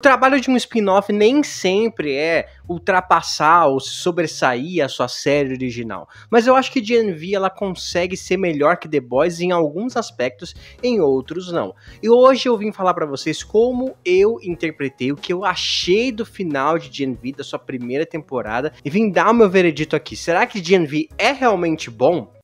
O trabalho de um spin-off nem sempre é ultrapassar ou sobressair a sua série original, mas eu acho que V ela consegue ser melhor que The Boys em alguns aspectos, em outros não. E hoje eu vim falar para vocês como eu interpretei o que eu achei do final de V da sua primeira temporada e vim dar o meu veredito aqui. Será que V é realmente bom?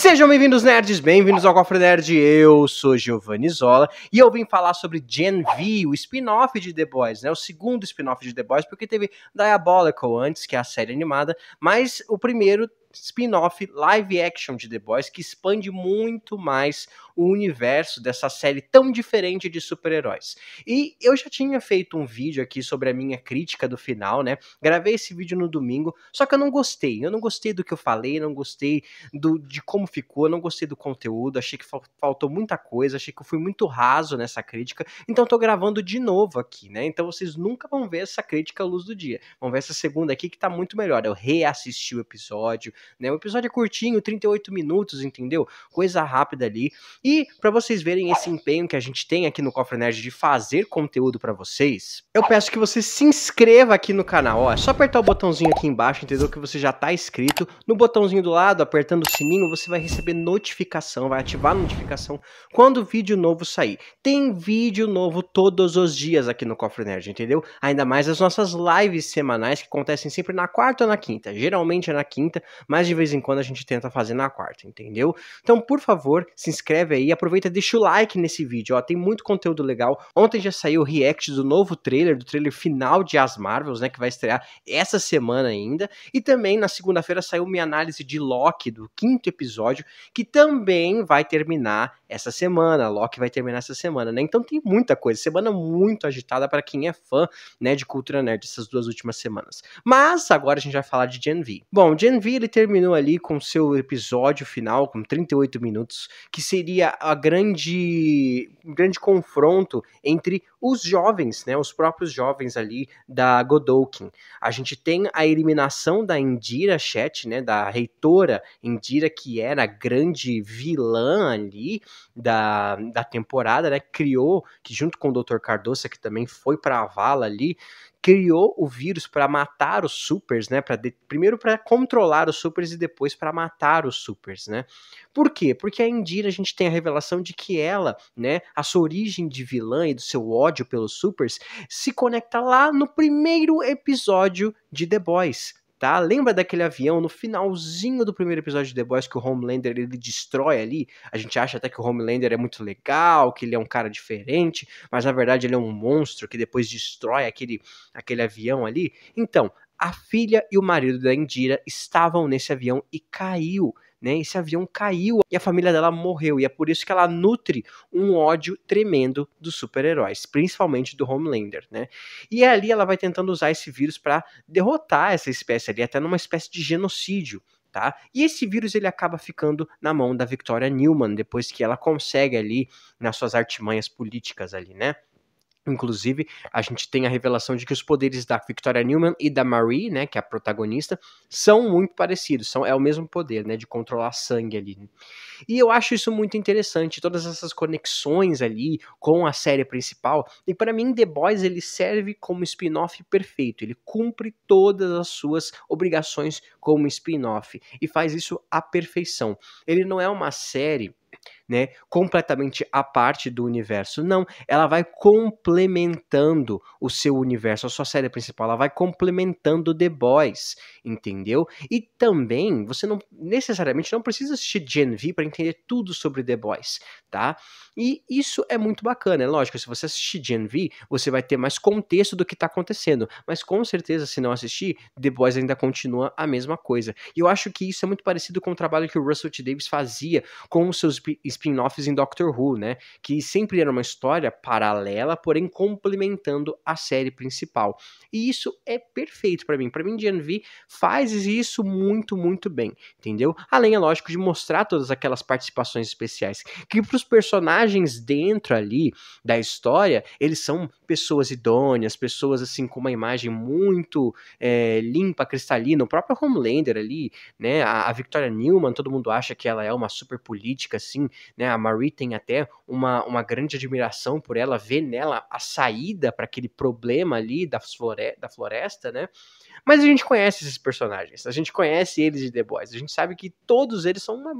Sejam bem-vindos, nerds, bem-vindos ao Cofre Nerd. Eu sou Giovanni Zola e eu vim falar sobre Gen V, o spin-off de The Boys, né? O segundo spin-off de The Boys, porque teve Diabolical antes, que é a série animada, mas o primeiro spin-off live action de The Boys que expande muito mais o universo dessa série tão diferente de super-heróis. E eu já tinha feito um vídeo aqui sobre a minha crítica do final, né? Gravei esse vídeo no domingo, só que eu não gostei. Eu não gostei do que eu falei, não gostei do, de como ficou, não gostei do conteúdo, achei que faltou muita coisa, achei que eu fui muito raso nessa crítica. Então tô gravando de novo aqui, né? Então vocês nunca vão ver essa crítica à luz do dia. Vão ver essa segunda aqui que tá muito melhor. Eu reassisti o episódio, né? O episódio é curtinho, 38 minutos, entendeu? Coisa rápida ali. E e para vocês verem esse empenho que a gente tem aqui no Cofre Nerd de fazer conteúdo para vocês, eu peço que você se inscreva aqui no canal. Ó, é só apertar o botãozinho aqui embaixo, entendeu? Que você já tá inscrito. No botãozinho do lado, apertando o sininho, você vai receber notificação, vai ativar a notificação quando o vídeo novo sair. Tem vídeo novo todos os dias aqui no Cofre Nerd, entendeu? Ainda mais as nossas lives semanais que acontecem sempre na quarta ou na quinta. Geralmente é na quinta, mas de vez em quando a gente tenta fazer na quarta, entendeu? Então, por favor, se inscreve aí aí, aproveita e deixa o like nesse vídeo, ó, tem muito conteúdo legal. Ontem já saiu o react do novo trailer, do trailer final de As Marvels, né, que vai estrear essa semana ainda. E também na segunda-feira saiu minha análise de Loki, do quinto episódio, que também vai terminar essa semana. Loki vai terminar essa semana, né? Então tem muita coisa. Semana muito agitada para quem é fã, né, de cultura nerd essas duas últimas semanas. Mas agora a gente vai falar de Gen V. Bom, Gen V ele terminou ali com seu episódio final com 38 minutos, que seria a grande, grande confronto entre os jovens, né, os próprios jovens ali da Godolkin. A gente tem a eliminação da Indira Chet, né, da reitora Indira, que era a grande vilã ali da, da temporada, né, criou, que junto com o Dr. Cardoso, que também foi para a vala ali, criou o vírus para matar os supers, né? Pra de... Primeiro para controlar os supers e depois para matar os supers, né? Por quê? Porque a Indira a gente tem a revelação de que ela, né, a sua origem de vilã e do seu ódio ódio pelos supers se conecta lá no primeiro episódio de The Boys. Tá? Lembra daquele avião no finalzinho do primeiro episódio de The Boys que o Homelander ele destrói ali? A gente acha até que o Homelander é muito legal, que ele é um cara diferente, mas na verdade ele é um monstro que depois destrói aquele, aquele avião ali. Então, a filha e o marido da Indira estavam nesse avião e caiu né? Esse avião caiu e a família dela morreu. E é por isso que ela nutre um ódio tremendo dos super-heróis, principalmente do Homelander, né? E é ali ela vai tentando usar esse vírus para derrotar essa espécie ali, até numa espécie de genocídio. Tá? E esse vírus ele acaba ficando na mão da Victoria Newman depois que ela consegue ali nas suas artimanhas políticas ali, né? Inclusive, a gente tem a revelação de que os poderes da Victoria Newman e da Marie, né, que é a protagonista, são muito parecidos, são é o mesmo poder, né, de controlar sangue ali. Né. E eu acho isso muito interessante, todas essas conexões ali com a série principal. E para mim, The Boys ele serve como spin-off perfeito, ele cumpre todas as suas obrigações como spin-off e faz isso à perfeição. Ele não é uma série né, completamente à parte do universo. Não, ela vai complementando o seu universo, a sua série principal, ela vai complementando The Boys, entendeu? E também, você não necessariamente não precisa assistir Gen V para entender tudo sobre The Boys, tá? E isso é muito bacana, é lógico, se você assistir Gen V, você vai ter mais contexto do que está acontecendo, mas com certeza se não assistir, The Boys ainda continua a mesma coisa. E eu acho que isso é muito parecido com o trabalho que o Russell T. Davis fazia com os seus spin-offs em Doctor Who, né? Que sempre era uma história paralela, porém complementando a série principal. E isso é perfeito para mim. Para mim, V faz isso muito, muito bem, entendeu? Além, é lógico, de mostrar todas aquelas participações especiais que para os personagens dentro ali da história, eles são pessoas idôneas, pessoas assim com uma imagem muito é, limpa, cristalina. O próprio Homelander ali, né? A, a Victoria Newman, todo mundo acha que ela é uma super política assim, né? A Marie tem até uma, uma grande admiração por ela, vê nela a saída para aquele problema ali da, flore da floresta, né? Mas a gente conhece esses personagens, a gente conhece eles de The Boys, a gente sabe que todos eles são uma,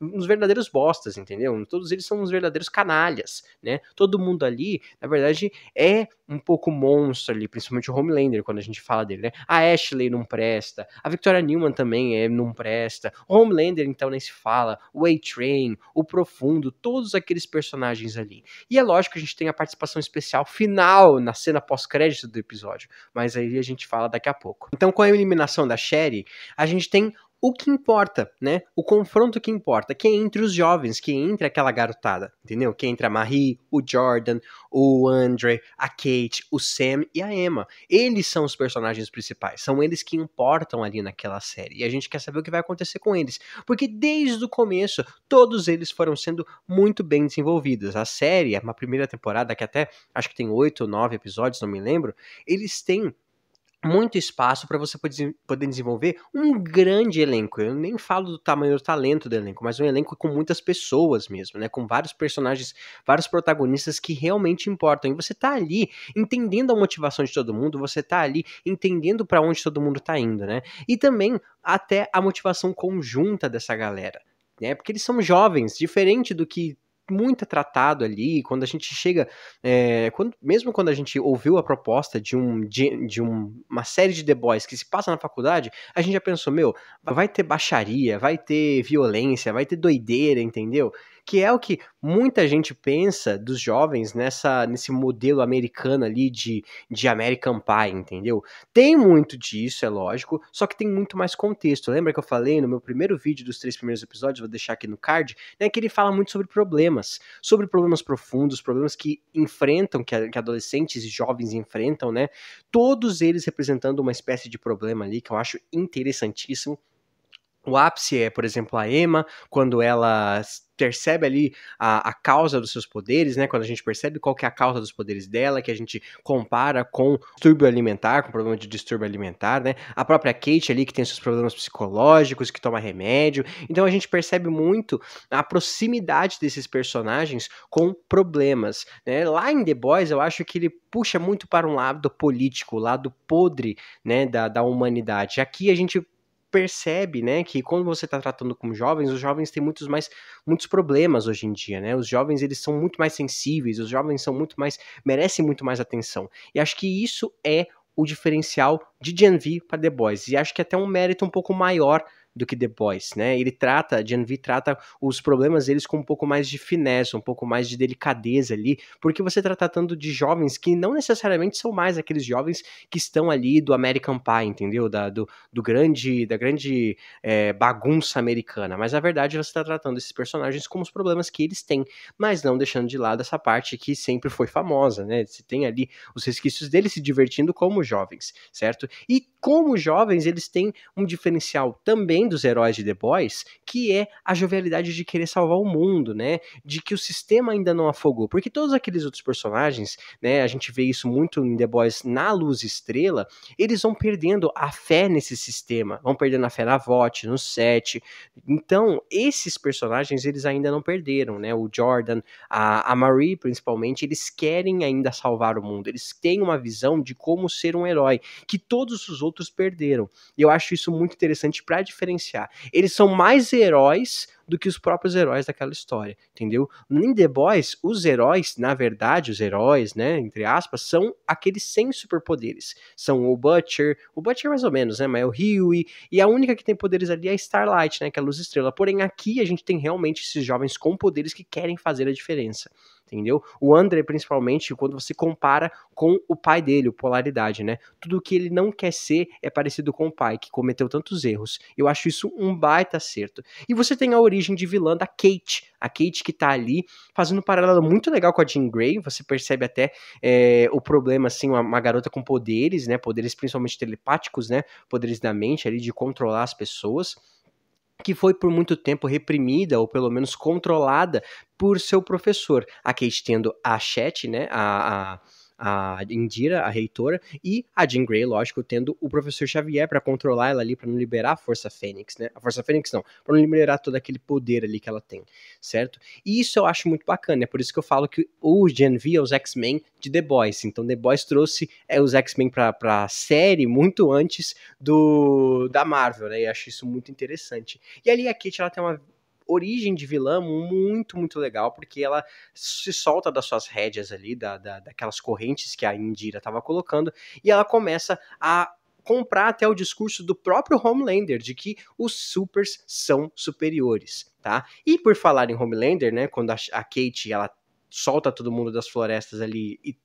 uns verdadeiros bostas, entendeu? Todos eles são uns verdadeiros canalhas, né? Todo mundo ali, na verdade, é um pouco monstro ali, principalmente o Homelander, quando a gente fala dele, né? A Ashley não presta, a Victoria Newman também é, não presta, o Homelander então nem se fala, o A-Train, o profundo, todos aqueles personagens ali. E é lógico que a gente tem a participação especial final na cena pós-crédito do episódio, mas aí a gente fala daqui a pouco. Então, com a eliminação da Sherry, a gente tem o que importa, né? O confronto que importa, que é entre os jovens, que é entre aquela garotada, entendeu? Que é entre a Marie, o Jordan, o Andre, a Kate, o Sam e a Emma. Eles são os personagens principais, são eles que importam ali naquela série. E a gente quer saber o que vai acontecer com eles, porque desde o começo todos eles foram sendo muito bem desenvolvidos. A série, uma primeira temporada que até acho que tem oito ou nove episódios, não me lembro, eles têm muito espaço para você poder desenvolver um grande elenco. Eu nem falo do tamanho do talento do elenco, mas um elenco com muitas pessoas mesmo, né? Com vários personagens, vários protagonistas que realmente importam. E você tá ali entendendo a motivação de todo mundo, você tá ali entendendo para onde todo mundo tá indo, né? E também até a motivação conjunta dessa galera. Né? Porque eles são jovens, diferente do que muito é tratado ali, quando a gente chega, é, quando, mesmo quando a gente ouviu a proposta de, um, de, de um, uma série de The Boys que se passa na faculdade, a gente já pensou, meu, vai ter baixaria, vai ter violência, vai ter doideira, entendeu? que é o que muita gente pensa dos jovens nessa nesse modelo americano ali de, de American Pie, entendeu? Tem muito disso, é lógico, só que tem muito mais contexto. Lembra que eu falei no meu primeiro vídeo dos três primeiros episódios, vou deixar aqui no card, né, que ele fala muito sobre problemas, sobre problemas profundos, problemas que enfrentam, que, que adolescentes e jovens enfrentam, né? Todos eles representando uma espécie de problema ali que eu acho interessantíssimo o ápice é, por exemplo, a Emma, quando ela percebe ali a, a, causa dos seus poderes, né? Quando a gente percebe qual que é a causa dos poderes dela, que a gente compara com distúrbio alimentar, com problema de distúrbio alimentar, né? A própria Kate ali que tem seus problemas psicológicos, que toma remédio. Então a gente percebe muito a proximidade desses personagens com problemas, né? Lá em The Boys eu acho que ele puxa muito para um lado político, lado podre, né, da, da humanidade. Aqui a gente percebe, né, que quando você está tratando com jovens, os jovens têm muitos mais muitos problemas hoje em dia, né? Os jovens eles são muito mais sensíveis, os jovens são muito mais merecem muito mais atenção. E acho que isso é o diferencial de Gen V para The Boys. E acho que é até um mérito um pouco maior do que The Boys, né? Ele trata, Jan V trata os problemas deles com um pouco mais de finesse, um pouco mais de delicadeza ali, porque você trata tanto de jovens que não necessariamente são mais aqueles jovens que estão ali do American Pie, entendeu? Da, do, do grande, da grande é, bagunça americana, mas na verdade você está tratando esses personagens com os problemas que eles têm, mas não deixando de lado essa parte que sempre foi famosa, né? Você tem ali os resquícios deles se divertindo como jovens, certo? E como jovens eles têm um diferencial também também dos heróis de The Boys, que é a jovialidade de querer salvar o mundo, né? De que o sistema ainda não afogou. Porque todos aqueles outros personagens, né? A gente vê isso muito em The Boys na luz estrela, eles vão perdendo a fé nesse sistema, vão perdendo a fé na vote no set. Então, esses personagens, eles ainda não perderam, né? O Jordan, a, a Marie, principalmente, eles querem ainda salvar o mundo. Eles têm uma visão de como ser um herói, que todos os outros perderam. E eu acho isso muito interessante para diferenciar diferenciar. Eles são mais heróis do que os próprios heróis daquela história, entendeu? Em The Boys, os heróis, na verdade, os heróis, né, entre aspas, são aqueles sem superpoderes. São o Butcher, o Butcher mais ou menos, né, mas é o Huey, e a única que tem poderes ali é a Starlight, né, que é a Luz Estrela. Porém, aqui a gente tem realmente esses jovens com poderes que querem fazer a diferença entendeu? O André, principalmente, quando você compara com o pai dele, o Polaridade, né? Tudo que ele não quer ser é parecido com o pai, que cometeu tantos erros. Eu acho isso um baita acerto. E você tem a origem de vilã da Kate, a Kate que tá ali fazendo um paralelo muito legal com a Jean Grey, você percebe até é, o problema, assim, uma, uma, garota com poderes, né? Poderes principalmente telepáticos, né? Poderes da mente ali de controlar as pessoas que foi por muito tempo reprimida ou pelo menos controlada por seu professor. A Kate tendo a Chet, né, a, a a Indira, a reitora, e a Jean Grey, lógico, tendo o professor Xavier para controlar ela ali, para não liberar a Força Fênix, né? A Força Fênix não, para não liberar todo aquele poder ali que ela tem, certo? E isso eu acho muito bacana, é por isso que eu falo que o Gen V é os X-Men de The Boys. Então The Boys trouxe é, os X-Men para a série muito antes do da Marvel, né? E acho isso muito interessante. E ali a Kate ela tem uma, origem de vilã muito, muito legal, porque ela se solta das suas rédeas ali, da, da daquelas correntes que a Indira estava colocando, e ela começa a comprar até o discurso do próprio Homelander de que os supers são superiores, tá? E por falar em Homelander, né, quando a, a Kate ela solta todo mundo das florestas ali e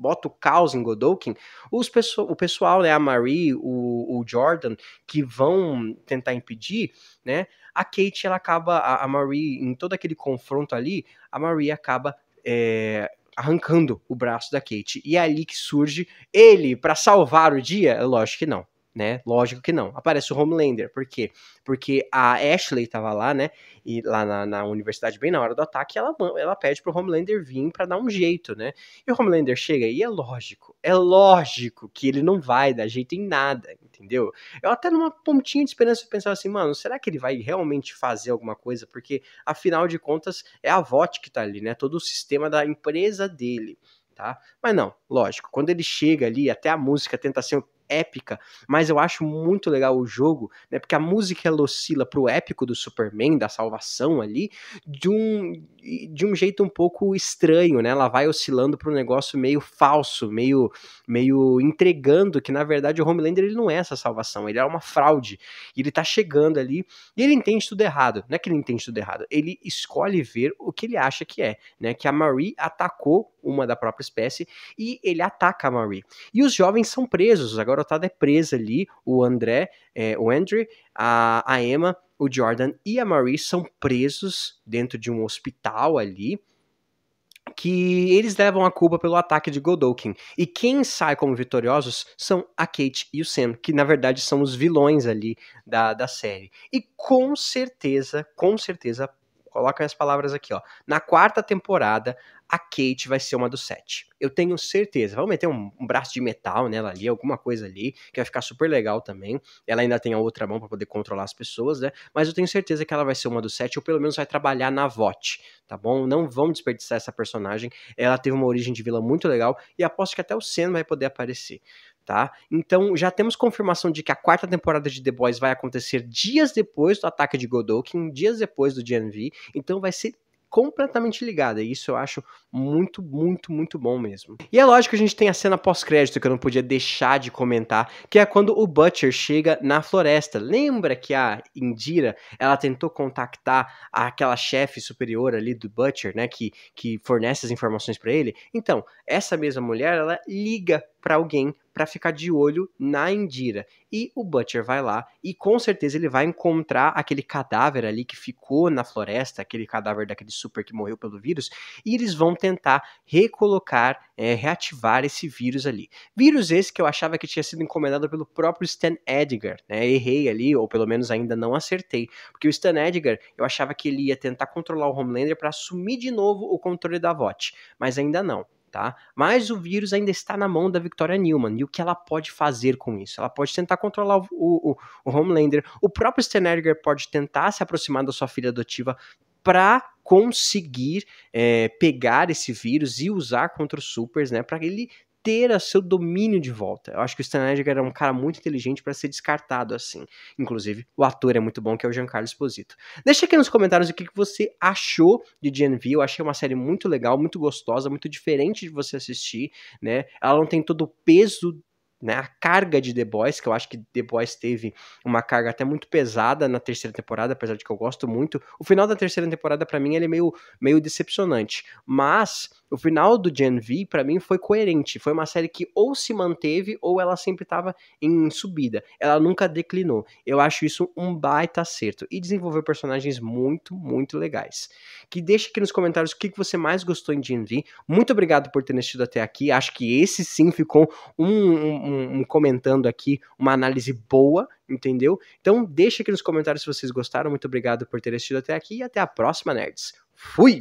bota o caos em Godolkin, os pesso o pessoal, né, a Marie, o, o Jordan, que vão tentar impedir, né, a Kate, ela acaba, a, a Marie, em todo aquele confronto ali, a Marie acaba é, arrancando o braço da Kate. E é ali que surge ele para salvar o dia? Lógico que não né? Lógico que não. Aparece o Homelander, por quê? Porque a Ashley tava lá, né? E lá na, na universidade, bem na hora do ataque, ela, ela pede pro Homelander vir para dar um jeito, né? E o Homelander chega e é lógico, é lógico que ele não vai dar jeito em nada, entendeu? Eu até numa pontinha de esperança pensava assim, mano, será que ele vai realmente fazer alguma coisa? Porque, afinal de contas, é a VOT que tá ali, né? Todo o sistema da empresa dele. Tá? Mas não, lógico, quando ele chega ali, até a música tenta ser épica, mas eu acho muito legal o jogo, né? Porque a música ela oscila pro épico do Superman, da salvação ali, de um, de um jeito um pouco estranho, né? Ela vai oscilando pro negócio meio falso, meio, meio entregando que na verdade o Homelander ele não é essa salvação, ele é uma fraude. E ele tá chegando ali e ele entende tudo errado, não é que ele entende tudo errado, ele escolhe ver o que ele acha que é, né? Que a Marie atacou uma da própria espécie e ele ataca a Marie. E os jovens são presos, agora garotada é presa ali, o André, é, o Andrew, a, a Emma, o Jordan e a Marie são presos dentro de um hospital ali, que eles levam a culpa pelo ataque de Godolkin. E quem sai como vitoriosos são a Kate e o Sam, que na verdade são os vilões ali da, da série. E com certeza, com certeza, coloca as palavras aqui, ó. Na quarta temporada, a Kate vai ser uma dos sete. Eu tenho certeza. Vamos meter um, um, braço de metal nela ali, alguma coisa ali, que vai ficar super legal também. Ela ainda tem a outra mão para poder controlar as pessoas, né? Mas eu tenho certeza que ela vai ser uma dos sete, ou pelo menos vai trabalhar na VOT, tá bom? Não vão desperdiçar essa personagem. Ela teve uma origem de vila muito legal, e aposto que até o Sen vai poder aparecer tá? Então já temos confirmação de que a quarta temporada de The Boys vai acontecer dias depois do ataque de em dias depois do DNV, então vai ser completamente ligada. E isso eu acho muito, muito, muito bom mesmo. E é lógico que a gente tem a cena pós-crédito que eu não podia deixar de comentar, que é quando o Butcher chega na floresta. Lembra que a Indira, ela tentou contactar aquela chefe superior ali do Butcher, né, que, que fornece as informações para ele? Então, essa mesma mulher, ela liga para alguém para ficar de olho na Indira. E o Butcher vai lá e com certeza ele vai encontrar aquele cadáver ali que ficou na floresta, aquele cadáver daquele super que morreu pelo vírus, e eles vão tentar recolocar, é, reativar esse vírus ali. Vírus esse que eu achava que tinha sido encomendado pelo próprio Stan Edgar, né? Errei ali, ou pelo menos ainda não acertei, porque o Stan Edgar eu achava que ele ia tentar controlar o Homelander para assumir de novo o controle da VOT, mas ainda não. Tá? Mas o vírus ainda está na mão da Victoria Newman e o que ela pode fazer com isso? Ela pode tentar controlar o, o, o Homelander, o próprio Stenberger pode tentar se aproximar da sua filha adotiva para conseguir é, pegar esse vírus e usar contra os supers, né? Para ele ter o seu domínio de volta. Eu acho que o Stan Edgar era um cara muito inteligente para ser descartado assim. Inclusive, o ator é muito bom, que é o Giancarlo Esposito. Deixa aqui nos comentários o que você achou de V. Eu achei uma série muito legal, muito gostosa, muito diferente de você assistir, né? Ela não tem todo o peso né, a carga de The Boys, que eu acho que The Boys teve uma carga até muito pesada na terceira temporada, apesar de que eu gosto muito. O final da terceira temporada, para mim, ele é meio, meio decepcionante. Mas o final do Gen V, para mim, foi coerente. Foi uma série que ou se manteve ou ela sempre estava em subida. Ela nunca declinou. Eu acho isso um baita acerto. E desenvolveu personagens muito, muito legais. Que deixe aqui nos comentários o que, você mais gostou em Gen V. Muito obrigado por ter assistido até aqui. Acho que esse sim ficou um, um, um comentando aqui, uma análise boa entendeu? Então deixa aqui nos comentários se vocês gostaram. Muito obrigado por ter assistido até aqui e até a próxima, nerds. Fui!